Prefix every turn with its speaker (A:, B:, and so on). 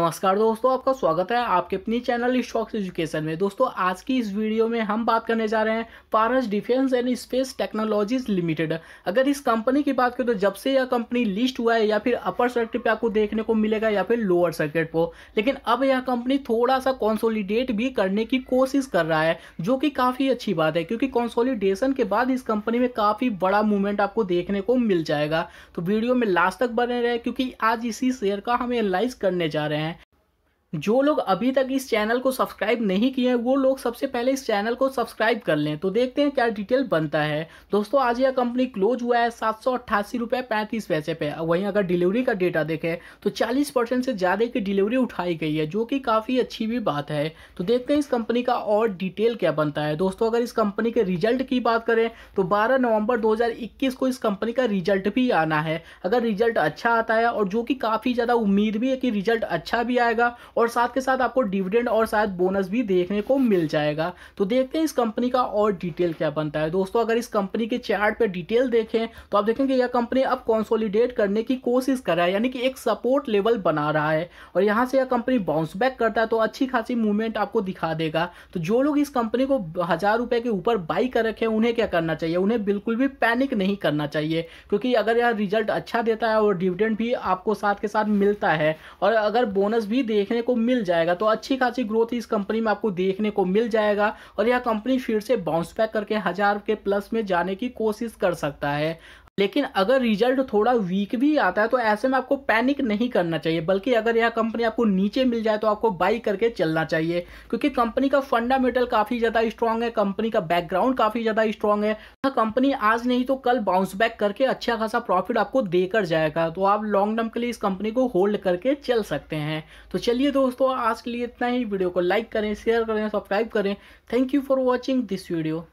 A: नमस्कार दोस्तों आपका स्वागत है आपके अपनी चैनल स्टॉक्स एजुकेशन में दोस्तों आज की इस वीडियो में हम बात करने जा रहे हैं Paras defence and space technologies limited अगर इस कंपनी की बात करें तो जब से यह कंपनी लिस्ट हुआ है या फिर अपर सर्किट पे आपको देखने को मिलेगा या फिर लोअर सर्किट पर लेकिन अब यह कंपनी थोड़ा सा कॉन्सोलीडेट भी करने की कोशिश कर रहा है जो कि काफ़ी अच्छी बात है क्योंकि कॉन्सोलिडेशन के बाद इस कंपनी में काफ़ी बड़ा मूवमेंट आपको देखने को मिल जाएगा तो वीडियो में लास्ट तक बने रहे क्योंकि आज इसी शेयर का हम एनालाइज करने जा रहे हैं जो लोग अभी तक इस चैनल को सब्सक्राइब नहीं किए हैं वो लोग सबसे पहले इस चैनल को सब्सक्राइब कर लें तो देखते हैं क्या डिटेल बनता है दोस्तों आज यह कंपनी क्लोज हुआ है सात सौ अट्ठासी रुपये पैंतीस पैसे पे वहीं अगर डिलीवरी का डेटा देखें तो चालीस परसेंट से ज़्यादा की डिलीवरी उठाई गई है जो कि काफ़ी अच्छी भी बात है तो देखते हैं इस कंपनी का और डिटेल क्या बनता है दोस्तों अगर इस कंपनी के रिजल्ट की बात करें तो बारह नवम्बर दो को इस कंपनी का रिजल्ट भी आना है अगर रिजल्ट अच्छा आता है और जो कि काफ़ी ज़्यादा उम्मीद भी है कि रिजल्ट अच्छा भी आएगा और साथ के साथ आपको डिविडेंड और शायद बोनस भी देखने को मिल जाएगा तो देखते हैं इस कंपनी का और डिटेल क्या बनता है दोस्तों अगर इस कंपनी के चार्ट पर डिटेल देखें तो आप देखेंगे यह कंपनी अब कॉन्सोलीडेट करने की कोशिश कर रहा है यानी कि एक सपोर्ट लेवल बना रहा है और यहाँ से यह कंपनी बाउंस बैक करता है तो अच्छी खासी मूवमेंट आपको दिखा देगा तो जो लोग इस कंपनी को हज़ार रुपए के ऊपर बाई कर रखे हैं उन्हें क्या करना चाहिए उन्हें बिल्कुल भी पैनिक नहीं करना चाहिए क्योंकि अगर यह रिजल्ट अच्छा देता है और डिविडेंड भी आपको साथ के साथ मिलता है और अगर बोनस भी देखने को को मिल जाएगा तो अच्छी खासी ग्रोथ इस कंपनी में आपको देखने को मिल जाएगा और यह कंपनी फिर से बाउंस बैक करके हज़ार के प्लस में जाने की कोशिश कर सकता है लेकिन अगर रिजल्ट थोड़ा वीक भी आता है तो ऐसे में आपको पैनिक नहीं करना चाहिए बल्कि अगर यह कंपनी आपको नीचे मिल जाए तो आपको बाई करके चलना चाहिए क्योंकि कंपनी का फंडामेंटल काफ़ी ज़्यादा स्ट्रांग है कंपनी का बैकग्राउंड काफ़ी ज़्यादा स्ट्रांग है कंपनी हाँ, आज नहीं तो कल बाउंस बैक करके अच्छा खासा प्रॉफिट आपको देकर जाएगा तो आप लॉन्ग टर्म के लिए इस कंपनी को होल्ड करके चल सकते हैं तो चलिए दोस्तों आज के लिए इतना ही वीडियो को लाइक करें शेयर करें सब्सक्राइब करें thank you for watching this video